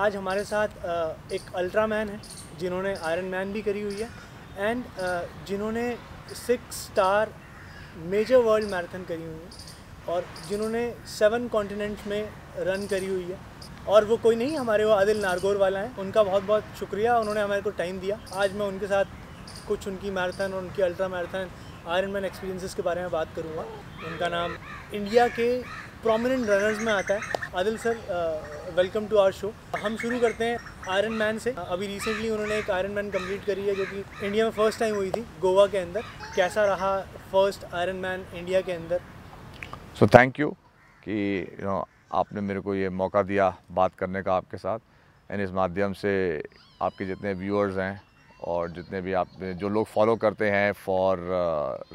आज हमारे साथ एक अल्ट्रा मैन है जिन्होंने आयरन मैन भी करी हुई है एंड जिन्होंने six star major world marathon करी हुई है और जिन्होंने सेवन कॉन्टिनेंट्स में रन करी हुई है और वो कोई नहीं हमारे वो आदिल नारगोर वाला हैं उनका बहुत बहुत शुक्रिया उन्होंने हमारे को टाइम दिया आज मैं उनके साथ कुछ उनकी मैराथन और उनकी ultra marathon Ironman experiences के बारे में बात करूँगा उनका नाम इंडिया के प्रोमिनेंट रनर्स में आता है Adil sir welcome to our show हम शुरू करते हैं आयरन मैन से अभी रिसेंटली उन्होंने एक आयरन मैन कम्प्लीट करी है जो कि इंडिया में फर्स्ट टाइम हुई थी गोवा के अंदर कैसा रहा फर्स्ट आयरन मैन इंडिया के अंदर सो थैंक यू कि यू नो आपने मेरे को ये मौका दिया बात करने का आपके साथ एंड इस माध्यम से आपके जितने व्यूअर्स हैं और जितने भी आप जो लोग फॉलो करते हैं फॉर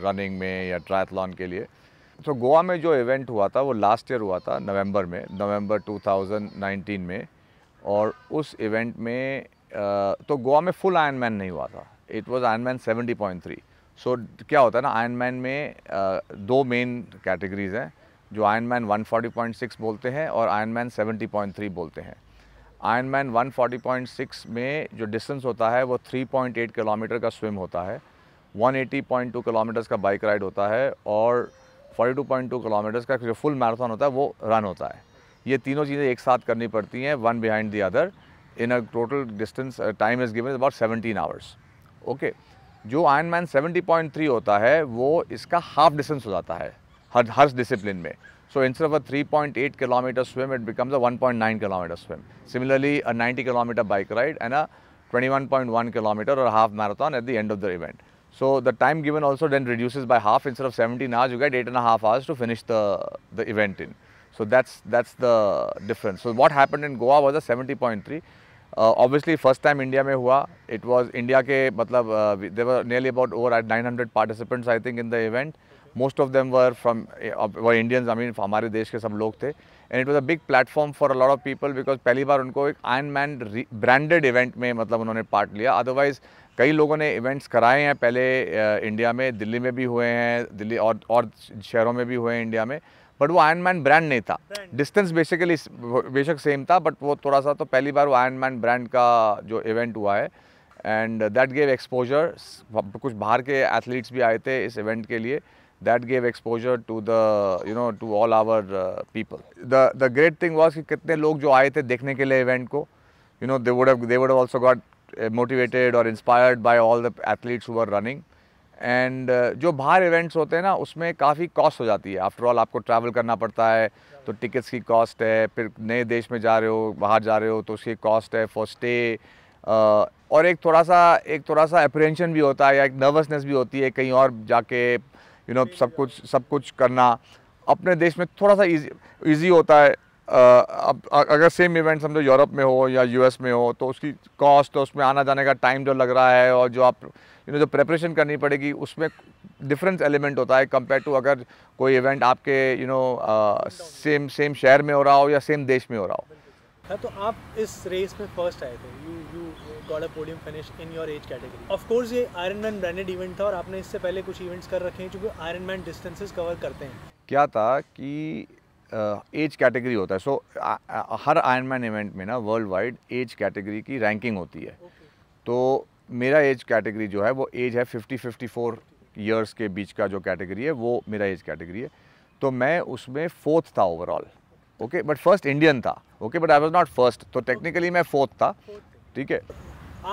रनिंग uh, में या ट्रायथलॉन के लिए uh, तो गोवा में जो इवेंट हुआ था वो लास्ट ईयर हुआ था नवंबर में नवंबर 2019 में और उस इवेंट में तो गोवा में फुल आयन मैन नहीं हुआ था it was Ironman seventy point three so क्या होता है ना आयन मैन में uh, दो मेन कैटेगरीज हैं जो Ironman one point six बोलते हैं और Ironman seventy point three बोलते हैं आयन मैन वन में जो डिस्टेंस होता है वो 3.8 किलोमीटर का स्विम होता है 180.2 किलोमीटर्स का बाइक राइड होता है और 42.2 किलोमीटर्स का जो फुल मैराथन होता है वो रन होता है ये तीनों चीज़ें एक साथ करनी पड़ती हैं one behind the other in a total distance time is given about seventeen hours okay जो आयन मैन 70.3 होता है वो इसका हाफ डिस्टेंस हो जाता है हर हर डिसिप्लिन में So instead of a 3.8 kilometer swim, it becomes a 1.9 kilometer swim. Similarly, a 90 kilometer bike ride and a 21.1 kilometer or half marathon at the end of the event. So the time given also then reduces by half. Instead of 17 hours, you get eight and a half hours to finish the, the event in. So that's that's the difference. So what happened in Goa was a 70.3. Uh, obviously, first time India mein hua, it was India ke, matlab, uh, there were nearly about over 900 participants I think in the event. Most of them were from वो Indians I mean हमारे देश के सब लोग थे and it was a big platform for a lot of people because पहली बार उनको एक आयन मैन ब्रांडेड इवेंट में मतलब उन्होंने पार्ट लिया अदरवाइज़ कई लोगों ने इवेंट्स कराए हैं पहले इंडिया eh, में दिल्ली में भी हुए हैं दिल्ली और और शहरों में भी हुए हैं इंडिया में बट वो आयन मैन ब्रांड नहीं था डिस्टेंस बेसिकली बेशक सेम था बट वो थोड़ा सा तो पहली बार वो आयन मैन ब्रांड का जो इवेंट हुआ है एंड दैट गेव एक्सपोजर कुछ बाहर के एथलीट्स भी आए थे इस इवेंट के लिए that gave exposure to the you know to all our uh, people the the great thing was ki kitne log jo aaye the dekhne ke liye event ko you know they would have they would have also got motivated or inspired by all the athletes who were running and uh, जो बाहर events होते हैं ना उसमें काफ़ी cost हो जाती है आफ्टर ऑल आपको ट्रैवल करना पड़ता है तो टिकट्स की कॉस्ट है फिर नए देश में जा रहे हो बाहर जा रहे हो तो उसकी कॉस्ट है फॉर स्टे और एक थोड़ा सा एक थोड़ा सा अप्रेंशन भी होता है या एक नर्वसनेस भी होती है कहीं और जाके यू नो सब कुछ सब कुछ करना अपने देश में थोड़ा सा ईजी होता है अब अगर सेम इवेंट समझो यूरोप में हो या यूएस में हो तो उसकी कॉस्ट और तो उसमें आना जाने का टाइम जो लग रहा है और जो आप यू नो जो प्रेपरेशन करनी पड़ेगी उसमें डिफरेंस एलिमेंट होता है कंपेयर टू अगर कोई इवेंट आपके यू नो सेम सेम शहर में हो रहा हो या सेम देश में हो रहा हो था हाँ, तो आप इस रेस में फर्स्ट आए थे you you got a podium finish in your age category of course ये आयरन मैन ब्रांडेड इवेंट था और आपने इससे पहले कुछ इवेंट्स कर रखे हैं जो आयरन मैन डिस्टेंसेस कवर करते हैं क्या था कि एज uh, कैटेगरी होता है सो so, uh, uh, हर आयरन मैन इवेंट में ना वर्ल्ड वाइड एज कैटेगरी की रैंकिंग होती है okay. तो मेरा एज कैटेगरी जो है वो एज है 50 54 ईयर्स के बीच का जो कैटेगरी है वो मेरा एज कैटेगरी है तो मैं उसमें फोर्थ था overall okay but first Indian था okay but I was not first तो टेक्निकली मैं फोर्थ था ठीक है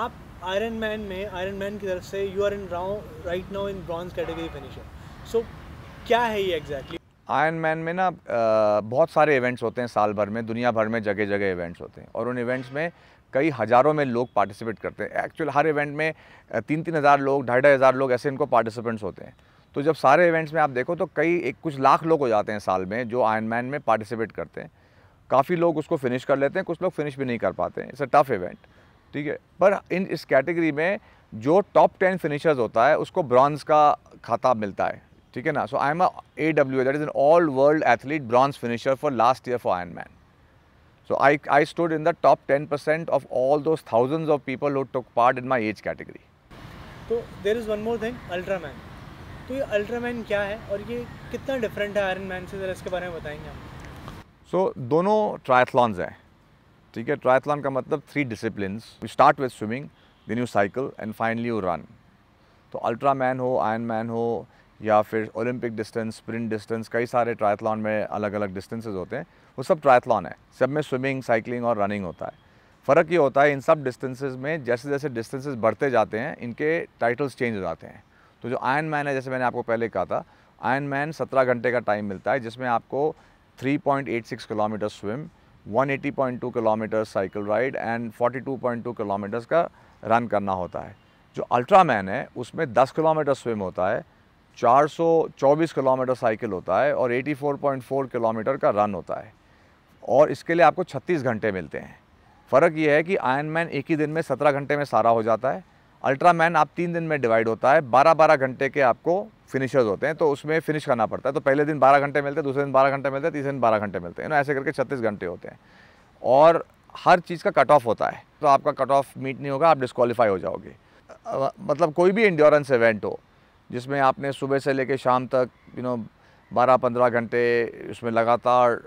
आप आयरन मैन में आयरन मैन की तरफ से you are in right now in bronze category finisher so क्या है ये एग्जैक्टली आयरन मैन में ना बहुत सारे इवेंट्स होते हैं साल भर में दुनिया भर में जगह जगह इवेंट्स होते हैं और उन इवेंट्स में कई हज़ारों में लोग पार्टिसिपेट करते हैं एक्चुअल हर इवेंट में तीन तीन हज़ार लोग ढाई ढाई हज़ार लोग ऐसे इनको पार्टिसिपेंट्स होते हैं तो जब सारे इवेंट्स में आप देखो तो कई एक कुछ लाख लोग हो जाते हैं साल में जो आयन मैन में पार्टिसिपेट करते हैं काफ़ी लोग उसको फिनिश कर लेते हैं कुछ लोग फिनिश भी नहीं कर पाते हैं इट्स अ टफ इवेंट ठीक है पर इन इस कैटेगरी में जो टॉप टेन फिनिशर्स होता है उसको ब्रॉन्ज का खाता मिलता है ठीक है ना so I am A W that is an all world athlete bronze finisher for last year for Ironman I stood in the top ten percent of all दो thousand of people who took part in my age category तो there is one more thing Ultraman तो ये Ultraman क्या है और ये कितना different है आयरन मैन से ज़रा इसके बारे में बताएंगे आप सो so, दोनों ट्रायथलॉन्स हैं ठीक है ट्रायथलॉन का मतलब three discipline start with swimming then you cycle and finally you run तो अल्ट्रा मैन हो आयरन मैन हो या फिर ओलंपिक डिस्टेंस स्प्रिंट डिस्टेंस कई सारे ट्रायथलॉन में अलग अलग डिस्टेंसेज होते हैं वो सब ट्रायथलॉन है सब में स्विमिंग साइकिलिंग और रनिंग होता है फ़र्क ये होता है इन सब डिस्टेंसेज में जैसे जैसे डिस्टेंसेज बढ़ते जाते हैं इनके टाइटल्स चेंज हो जाते हैं तो जो आयन मैन है जैसे मैंने आपको पहले कहा था आयन मैन सत्रह घंटे का टाइम मिलता है जिसमें आपको 3.86 kilometre swim 180.2 kilometre cycle ride and 42.2 kilometres का रन करना होता है जो अल्ट्रा मैन है उसमें 10 किलोमीटर स्विम होता है 424 किलोमीटर साइकिल होता है और 84.4 किलोमीटर का रन होता है और इसके लिए आपको 36 घंटे मिलते हैं फ़र्क यह है कि आयन मैन एक ही दिन में 17 घंटे में सारा हो जाता है अल्ट्रामैन आप तीन दिन में डिवाइड होता है बारह बारह घंटे के आपको फिनिशर्स होते हैं तो उसमें फिनिश करना पड़ता है तो पहले दिन बारह घंटे मिलते हैं दूसरे दिन बारह घंटे मिलते हैं तीसरे दिन बारह घंटे मिलते हैं ना ऐसे करके छत्तीस घंटे होते हैं और हर चीज़ का कट ऑफ होता है तो आपका कट ऑफ मीट नहीं होगा आप डिस्कवालीफाई हो जाओगे मतलब कोई भी इंड्योरेंस इवेंट हो जिसमें आपने सुबह से लेकर शाम तक यू नो बारह पंद्रह घंटे उसमें लगातार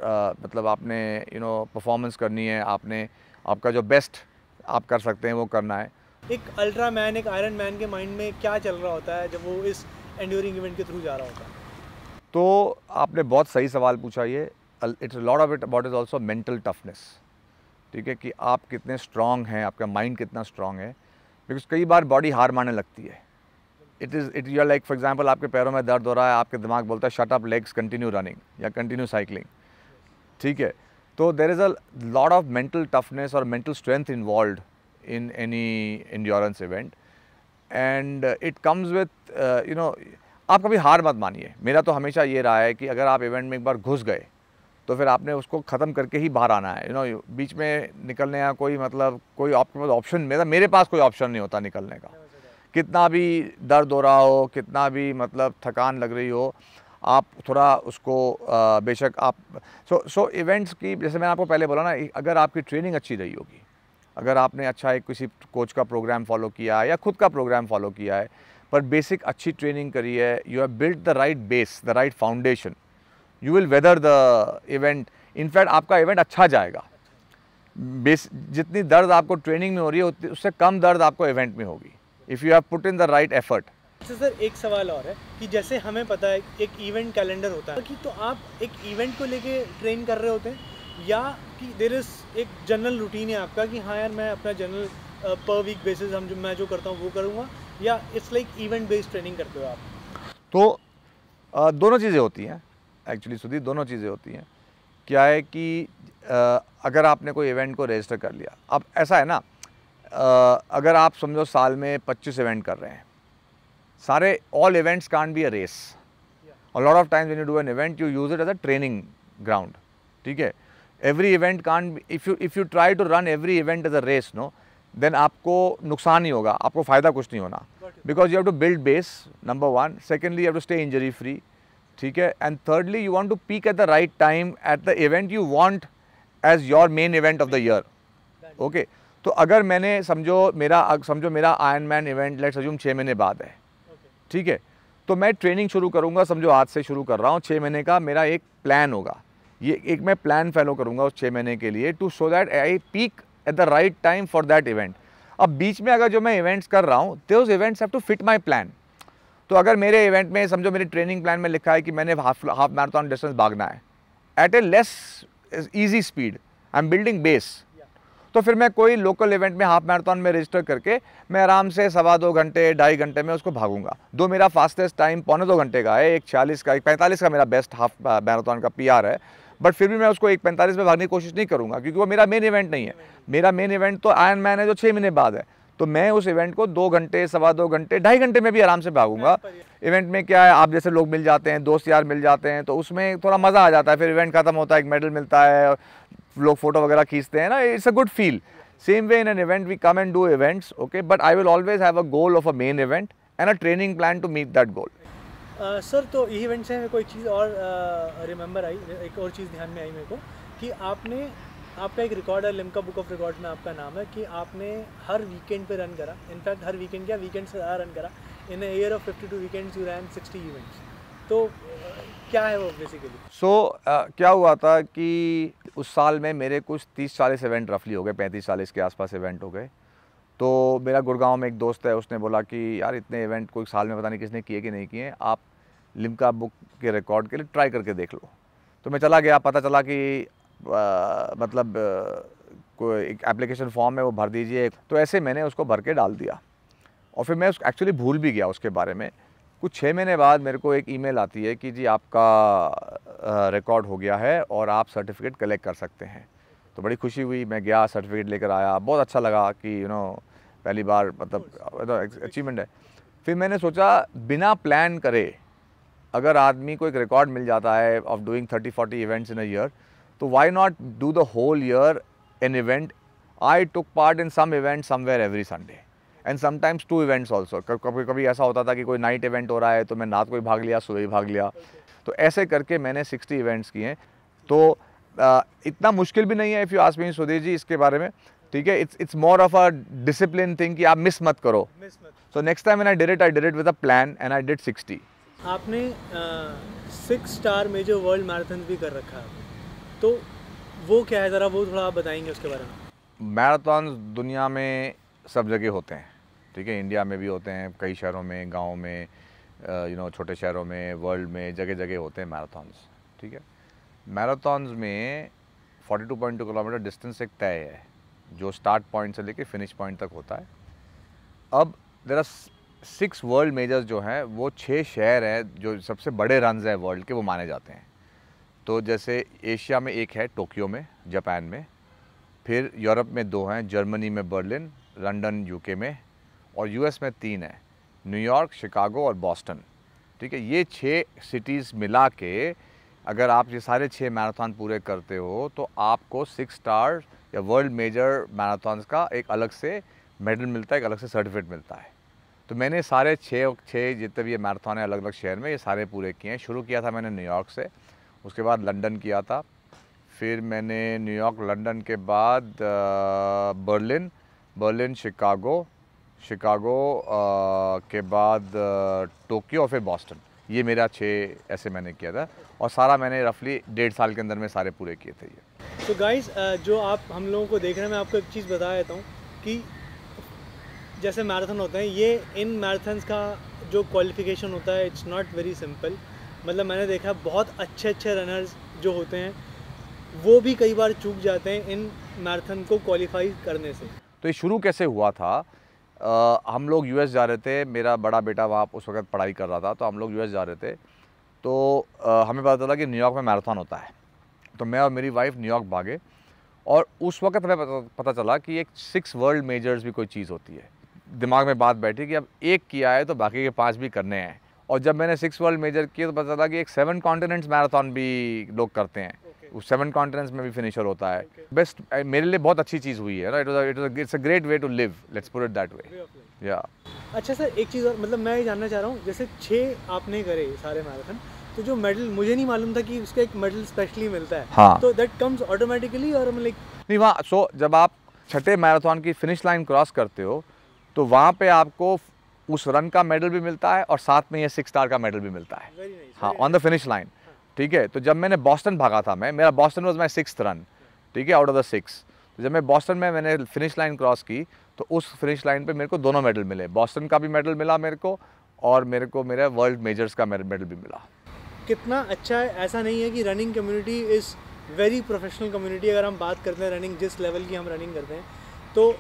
मतलब आपने यू नो परफॉर्मेंस करनी है आपने आपका जो बेस्ट आप कर सकते हैं वो करना है एक अल्ट्रा मैन एक आयरन मैन के माइंड में क्या चल रहा होता है जब वो इस एंड्योरिंग इवेंट के थ्रू जा रहा होता है तो आपने बहुत सही सवाल पूछा ये it's lord of it about is also mental toughness ठीक है कि आप कितने स्ट्रांग हैं आपका माइंड कितना स्ट्रांग है बिकॉज कई बार बॉडी हार मानने लगती है it is it your like for example आपके पैरों में दर्द हो रहा है आपके दिमाग बोलता है shut up legs continue running या कंटिन्यू साइकिलिंग ठीक है तो there is a lot of mental toughness और mental strength involve in any endurance event and uh, it comes with uh, you know आप कभी हार मत मानिए मेरा तो हमेशा ये रहा है कि अगर आप इवेंट में एक बार घुस गए तो फिर आपने उसको ख़त्म करके ही बाहर आना है यू you नो know, बीच में निकलने का कोई मतलब कोई आपके पास ऑप्शन मेरा मतलब मेरे पास कोई ऑप्शन नहीं होता निकलने का कितना भी दर्द हो रहा हो कितना भी मतलब थकान लग रही हो आप थोड़ा उसको आ, uh, बेशक आप सो सो इवेंट्स की जैसे मैंने आपको पहले बोला ना अगर आपकी ट्रेनिंग अच्छी रही होगी अगर आपने अच्छा एक किसी कोच का प्रोग्राम फॉलो किया है या खुद का प्रोग्राम फॉलो किया है पर बेसिक अच्छी ट्रेनिंग करी है you have build the right base the right foundation you will weather the event in fact आपका इवेंट अच्छा जाएगा बेस जितनी दर्द आपको ट्रेनिंग में हो रही है उससे कम दर्द आपको इवेंट में होगी if you have put in the right effort sir एक सवाल और है कि जैसे हमें पता है एक इवेंट कैलेंडर होता है कि तो आप एक इवेंट को लेके ट्रेन कर रहे होते हैं या कि देर इज़ एक जनरल रूटीन है आपका कि हाँ यार मैं अपना जनरल पर वीक बेसिस हम जो मैं जो करता हूँ वो करूँगा या it's like event based training करते हो आप तो आ, uh, दोनों चीज़ें होती हैं एक्चुअली सुधीर दोनों चीज़ें होती हैं क्या है कि आ, uh, अगर आपने कोई इवेंट को रजिस्टर कर लिया अब ऐसा है ना आ, uh, अगर आप समझो साल में 25 इवेंट कर रहे हैं सारे all events can be a race और lot of times when you do an event you use it as a training ground ठीक है every event can if you if you try to run every event as a race no then आपको नुकसान ही होगा आपको फ़ायदा कुछ नहीं होना because you have to build base number one secondly you have to stay injury free ठीक है and thirdly you want to peak at the right time at the event you want as your main event of the year okay तो अगर मैंने समझो मेरा समझो मेरा Ironman event let assume छः महीने बाद है ठीक okay. है तो मैं ट्रेनिंग शुरू करूँगा समझो आज से शुरू कर रहा हूँ छः महीने का मेरा एक प्लान होगा ये एक मैं प्लान फॉलो करूँगा उस छः महीने के लिए to show that I peak at the right time for that event अब बीच में अगर जो मैं इवेंट्स कर रहा हूँ उस events have to fit my plan तो अगर मेरे इवेंट में समझो मेरे ट्रेनिंग प्लान में लिखा है कि मैंने हाफ हाफ मैराथन डिस्टेंस भागना है at a less easy speed I am building base तो फिर मैं कोई लोकल इवेंट में हाफ मैराथन में रजिस्टर करके मैं आराम से सवा दो घंटे ढाई घंटे में उसको भागूंगा दो मेरा फास्टेस्ट टाइम पौने दो घंटे का है एक छियालीस का एक पैंतालीस का मेरा बेस्ट हाफ मैराथन का पी है बट फिर भी मैं उसको एक पैंतालीस में भागने की कोशिश नहीं करूँगा क्योंकि वो मेरा मेन इवेंट नहीं है मेरा मेन इवेंट तो आयन मैन है जो छः महीने बाद है तो मैं उस इवेंट को दो घंटे सवा दो घंटे ढाई घंटे में भी आराम से भागूंगा इवेंट में क्या है आप जैसे लोग मिल जाते हैं दोस्त यार मिल जाते हैं तो उसमें थोड़ा मज़ा आ जाता है फिर इवेंट ख़त्म होता है एक मेडल मिलता है लोग फोटो वगैरह खींचते हैं ना it's a good feel same way in an event we come and do events okay but I will always have a goal of a main event and a training plan to meet that goal sir तो event से कोई चीज़ और remember I एक और चीज़ ध्यान में आई मेरे को कि आपने आपका एक रिकॉर्ड है लिमका बुक ऑफ रिकॉर्ड में आपका नाम है कि आपने हर वीकेंड पे रन करा इनफैक्ट हर वीकेंड क्या वीकेंड से ज़्यादा रन करा in a year of fifty two weekends you ran sixty events तो क्या है वो बेसिकली सो so, uh, क्या हुआ था कि उस साल में मेरे कुछ तीस चालीस इवेंट रफली हो गए पैंतीस चालीस के आसपास इवेंट हो गए तो मेरा गुड़गांव में एक दोस्त है उसने बोला कि यार इतने इवेंट कोई साल में पता नहीं किसने किए कि नहीं किए आप लिमका बुक के रिकॉर्ड के लिए ट्राई करके देख लो तो मैं चला गया पता चला कि आ, मतलब कोई एक एप्लीकेशन फॉर्म है वो भर दीजिए तो ऐसे मैंने उसको भर के डाल दिया और फिर मैं एक्चुअली भूल भी गया उसके बारे में कुछ छः महीने बाद मेरे को एक ईमेल आती है कि जी आपका रिकॉर्ड हो गया है और आप सर्टिफिकेट कलेक्ट कर सकते हैं तो बड़ी खुशी हुई मैं गया सर्टिफिकेट लेकर आया बहुत अच्छा लगा कि यू नो पहली बार मतलब अचीवमेंट मतलब है फिर मैंने सोचा बिना प्लान करे अगर आदमी को एक रिकॉर्ड मिल जाता है of doing thirty forty events in a year तो why not do the whole year an event I took part in some event somewhere every Sunday and sometimes two events also कभी कभी ऐसा होता था कि कोई नाइट इवेंट हो रहा है तो मैं रात को भी भाग लिया सुबह भी भाग लिया तो ऐसे करके मैंने सिक्सटी इवेंट्स किए तो इतना मुश्किल भी नहीं है if you ask me Sudhir ji इसके बारे में ठीक है it's it's more of a discipline thing कि आप मिस मत करो so next time an I did I did with a plan and I did sixty आपने six star major world marathon भी कर रखा है तो वो क्या है ज़रा वो थोड़ा आप बताएंगे उसके बारे में मैराथन दुनिया में सब जगह होते हैं ठीक है इंडिया में भी होते हैं कई शहरों में गाँव में यू नो छोटे शहरों में वर्ल्ड में जगह जगह होते हैं मैराथन्स ठीक है मैराथन्स में 42.2 किलोमीटर डिस्टेंस एक तय है जो स्टार्ट पॉइंट से लेके फिनिश पॉइंट तक होता है अब there are six world majors जो हैं वो छः शहर हैं जो सबसे बड़े रन हैं वर्ल्ड के वो माने जाते हैं तो जैसे एशिया में एक है टोक्यो में जापान में फिर यूरोप में दो हैं जर्मनी में बर्लिन लंडन यूके में और यूएस में तीन है न्यूयॉर्क शिकागो और बॉस्टन ठीक है ये छः सिटीज़ मिला के अगर आप ये सारे छः मैराथन पूरे करते हो तो आपको सिक्स स्टार या वर्ल्ड मेजर मैराथन का एक अलग से मेडल मिलता है एक अलग से सर्टिफिकेट मिलता है तो मैंने सारे छः छः जितने भी ये मैराथन है अलग अलग शहर में ये सारे पूरे किए हैं शुरू किया था मैंने न्यूयॉर्क से उसके बाद लंदन किया था फिर मैंने न्यूयॉर्क लंदन के बाद बर्लिन बर्लिन शिकागो शिकागो के बाद टोक्यो और फिर बॉस्टन ये मेरा छः ऐसे मैंने किया था और सारा मैंने रफली डेढ़ साल के अंदर में सारे पूरे किए थे ये तो गाइस uh, जो आप हम लोगों को देख रहे हैं मैं आपको एक चीज़ बता देता हूँ कि जैसे मैराथन होते हैं ये इन मैराथन्स का जो क्वालिफिकेशन होता है इट्स नॉट वेरी सिंपल मतलब मैंने देखा बहुत अच्छे अच्छे रनर्स जो होते हैं वो भी कई बार चूक जाते हैं इन मैराथन को क्वालिफाई करने से तो ये शुरू कैसे हुआ था आ, हम लोग यूएस जा रहे थे मेरा बड़ा बेटा वहाँ उस वक्त पढ़ाई कर रहा था तो हम लोग यूएस जा रहे थे तो आ, हमें पता चला कि न्यूयॉर्क में मैराथन होता है तो मैं और मेरी वाइफ न्यूयॉर्क भागे और उस वक्त हमें पता, पता चला कि एक सिक्स वर्ल्ड मेजर्स भी कोई चीज़ होती है दिमाग में बात बैठी कि अब एक किया है तो बाकी के पाँच भी करने हैं और जब मैंने सिक्स वर्ल्ड मेजर किए तो पता चला कि एक सेवन कॉन्टिनेंट्स मैराथन भी लोग करते हैं सेवन कॉन्टिनेंट्स में भी फिनिशर होता है बेस्ट okay. मेरे लिए बहुत अच्छी चीज़ हुई है ना it it it's a great way to live let's put it that way या अच्छा सर एक चीज़ और मतलब मैं ये जानना चाह रहा हूँ जैसे छः आपने करे सारे मैराथन तो जो मेडल मुझे नहीं मालूम था कि उसका एक मेडल स्पेशली मिलता है हाँ तो दैट कम्स ऑटोमेटिकली और लाइक नहीं वहाँ सो जब आप छठे मैराथन की फिनिश लाइन क्रॉस करते हो तो वहाँ पे आपको उस रन का मेडल भी मिलता है और साथ में ये सिक्स स्टार का मेडल भी मिलता है nice, हाँ ऑन द फिनिश लाइन ठीक है तो जब मैंने बॉस्टन भागा था मैं मेरा Boston was my six run ठीक है आउट ऑफ द सिक्स तो जब मैं बॉस्टन में मैंने फिनिश लाइन क्रॉस की तो उस फिनिश लाइन पे मेरे को दोनों मेडल मिले बॉस्टन का भी मेडल मिला मेरे को और मेरे को मेरा वर्ल्ड मेजर्स का मेडल भी मिला कितना अच्छा है ऐसा नहीं है कि running community is very professional community अगर हम बात करते हैं रनिंग जिस लेवल की हम रनिंग करते हैं तो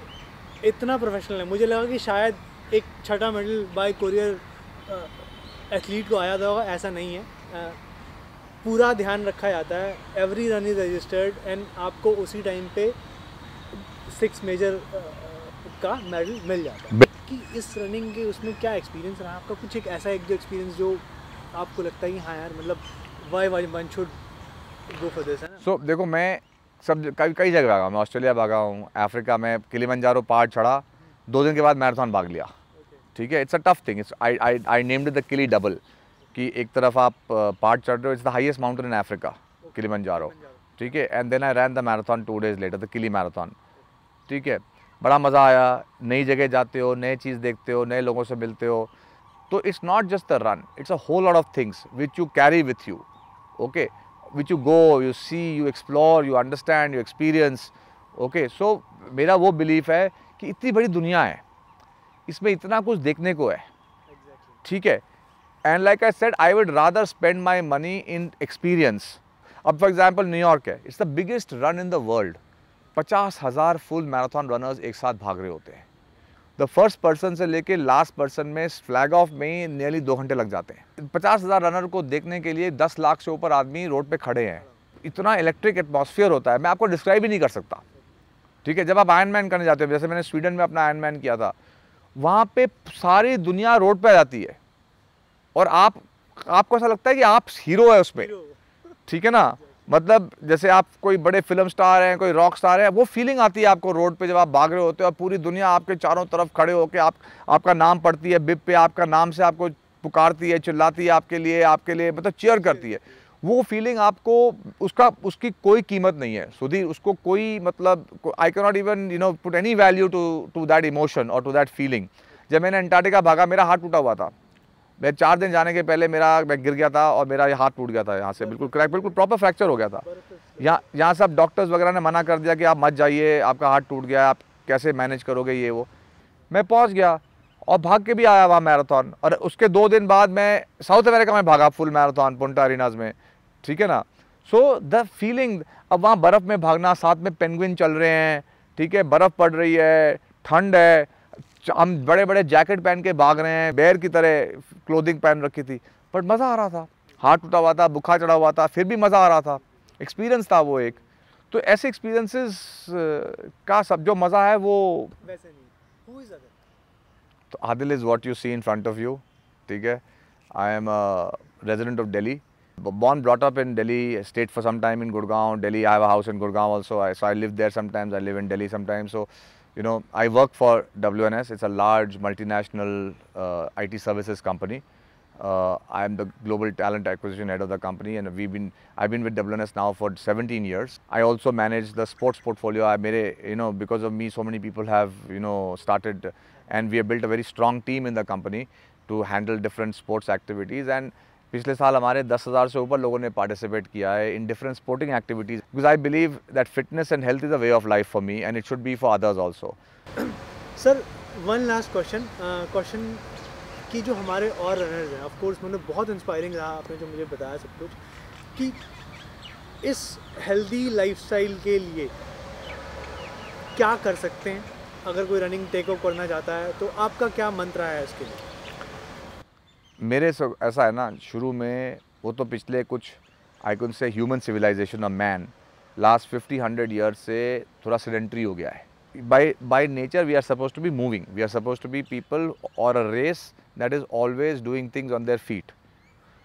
इतना प्रोफेशनल है मुझे लगा कि शायद एक छठा मेडल बाय कोरियर एथलीट को आया था ऐसा नहीं है पूरा ध्यान रखा जाता है every run is registered and आपको उसी टाइम पे सिक्स मेजर का मेडल मिल जाता है कि इस रनिंग के उसमें क्या एक्सपीरियंस रहा आपका कुछ एक ऐसा एक जो एक्सपीरियंस जो आपको लगता है कि हाँ यार मतलब why why one should go for this so देखो मैं सब कई कई जगह भागा मैं ऑस्ट्रेलिया भागा हूँ अफ्रीका में किलीमंजारो पहाड़ चढ़ा दो दिन के बाद मैराथन भाग लिया ठीक है it's a tough thing I I named the Kili double कि एक तरफ आप पार्ट चढ़ रहे हो it's the highest mountain in Africa Kilimanjaro ठीक है and then I ran the marathon two days later the Kili marathon ठीक है बड़ा मज़ा आया नई जगह जाते हो नए चीज़ देखते हो नए लोगों से मिलते हो तो it's not just the run it's a whole lot of things which you carry with you okay which you go you see you explore you understand you experience okay so मेरा वो बिलीफ है कि इतनी बड़ी दुनिया है इसमें इतना कुछ देखने को है ठीक exactly. है and like I said I would rather spend my money in experience अब फॉर एग्जाम्पल न्यूयॉर्क है it's the biggest run in the world पचास हज़ार फुल मैराथन रनर्स एक साथ भाग रहे होते हैं द फर्स्ट पर्सन से लेके लास्ट पर्सन में फ्लैग ऑफ में ही नियरली दो घंटे लग जाते हैं पचास हज़ार रनर को देखने के लिए दस लाख से ऊपर आदमी रोड पे खड़े हैं इतना इलेक्ट्रिक एटमोसफियर होता है मैं आपको डिस्क्राइब ही नहीं कर सकता ठीक है जब आप आयन मैन करने जाते हो जैसे मैंने स्वीडन में अपना आयन मैन किया था वहाँ पे सारी दुनिया रोड पे आ जाती है और आप आपको ऐसा लगता है कि आप हीरो है उसमें ठीक है ना मतलब जैसे आप कोई बड़े फिल्म स्टार हैं कोई रॉक स्टार है वो फीलिंग आती है आपको रोड पे जब आप भाग रहे होते हो और पूरी दुनिया आपके चारों तरफ खड़े होकर आप आपका नाम पढ़ती है बिप पे आपका नाम से आपको पुकारती है चिल्लाती है आपके लिए आपके लिए मतलब चेयर करती है वो फीलिंग आपको उसका उसकी कोई कीमत नहीं है सुधीर उसको कोई मतलब I can not even you know put any value to to that emotion और टू दैट फीलिंग जब मैंने अंटार्टिका भागा मेरा हाथ टूटा हुआ था मैं चार दिन जाने के पहले मेरा मैं गिर गया था और मेरा ये हाथ टूट गया था यहाँ से बिल्कुल क्रैक बिल्कुल प्रॉपर फ्रैक्चर हो गया था यहाँ यहाँ से अब डॉक्टर्स वगैरह ने मना कर दिया कि आप मत जाइए आपका हाथ टूट गया आप कैसे मैनेज करोगे ये वो मैं पहुँच गया और भाग के भी आया वहाँ मैराथन और उसके दो दिन बाद मैं साउथ अमेरिका में भागा फुल मैराथन पुंटा अरिनाज में ठीक है ना सो द फीलिंग अब वहाँ बर्फ़ में भागना साथ में पेंगुइन चल रहे हैं ठीक है बर्फ़ पड़ रही है ठंड है हम बड़े बड़े जैकेट पहन के भाग रहे हैं बैर की तरह क्लोथिंग पहन रखी थी बट मज़ा आ रहा था हाथ टूटा हुआ था बुखार चढ़ा हुआ था फिर भी मज़ा आ रहा था एक्सपीरियंस था वो एक तो ऐसे एक्सपीरियंसेस का सब जो मज़ा है वो वैसे नहीं तो Adil is what you see in front of you ठीक है I am resident of Delhi born brought up in Delhi state for some time in Gurgaon Delhi I have a house in gurgaon also I so i live there sometimes i live in delhi you know, I work for WNS. It's a large multinational uh, IT services company. Uh, I'm the global talent acquisition head of the company, and we've been I've been with WNS now for 17 years. I also manage the sports portfolio. I made you know because of me, so many people have you know started, and we have built a very strong team in the company to handle different sports activities and पिछले साल हमारे 10,000 से ऊपर लोगों ने participate किया है in different sporting activities because I believe that fitness and health is a way of life for me and it should be for others also sir one last question question कि जो हमारे और runners हैं of course मैंने मतलब बहुत inspiring रहा आपने जो मुझे बताया सब कुछ कि इस हेल्दी लाइफ के लिए क्या कर सकते हैं अगर कोई रनिंग टेक ऑफ करना चाहता है तो आपका क्या मंत्र है इसके लिए मेरे से ऐसा है ना शुरू में वो तो पिछले कुछ I can say human civilization of man last fifty hundred years से थोड़ा सिलेंट्री हो गया है by by nature we are suppose to be moving we are suppose to be people और a race that is always doing things on their feet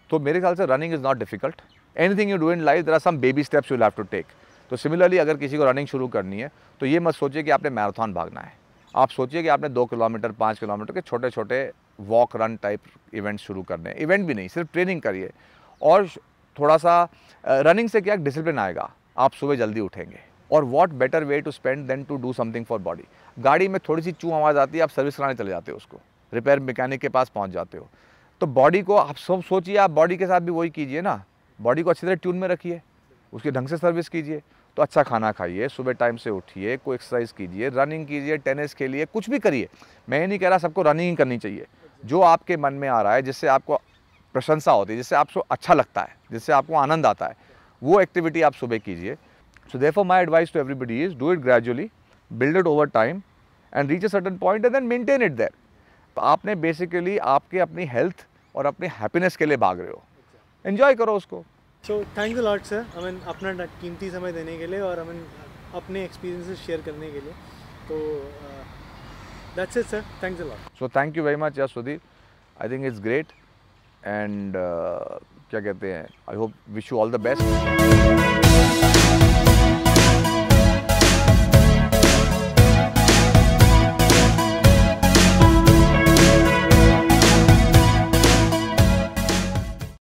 तो मेरे ख्याल से running is not difficult any thing you do in life there are some baby steps you have to take तो similarly अगर किसी को running शुरू करनी है तो ये मत सोचिए कि आपने मैराथन भागना है आप सोचिए कि आपने दो किलोमीटर पाँच किलोमीटर के छोटे छोटे वॉक रन टाइप इवेंट शुरू करने इवेंट भी नहीं सिर्फ ट्रेनिंग करिए और थोड़ा सा रनिंग से क्या डिसिप्लिन आएगा आप सुबह जल्दी उठेंगे और what better way to spend then to do something for body गाड़ी में थोड़ी सी चू आवाज़ आती है आप सर्विस कराने चले जाते हो उसको रिपेयर मैकेनिक के पास पहुँच जाते हो तो बॉडी को आप सब सोचिए आप बॉडी के साथ भी वही कीजिए ना बॉडी को अच्छी तरह ट्यून में रखिए उसके ढंग से सर्विस कीजिए तो अच्छा खाना खाइए सुबह टाइम से उठिए कोई एक्सरसाइज कीजिए रनिंग कीजिए टेनिस खेलिए कुछ भी करिए मैं ये नहीं कह रहा सबको रनिंग ही करनी चाहिए जो आपके मन में आ रहा है जिससे आपको प्रशंसा होती है जिससे आपको अच्छा लगता है जिससे आपको आनंद आता है वो एक्टिविटी आप सुबह कीजिए so therefore my advice to everybody is do it gradually build it over time and reach a certain point and then maintain it there तो आपने बेसिकली आपके अपनी हेल्थ और अपनी हैप्पीनेस के लिए भाग रहे हो इन्जॉय करो उसको so thank you lot sir I mean अपना कीमती समय देने के लिए और आई मीन अपने एक्सपीरियंसेस शेयर करने के लिए तो that's it sir thank you lot so thank you very much या Sudeep I think it's great and क्या कहते हैं I hope wish you all the best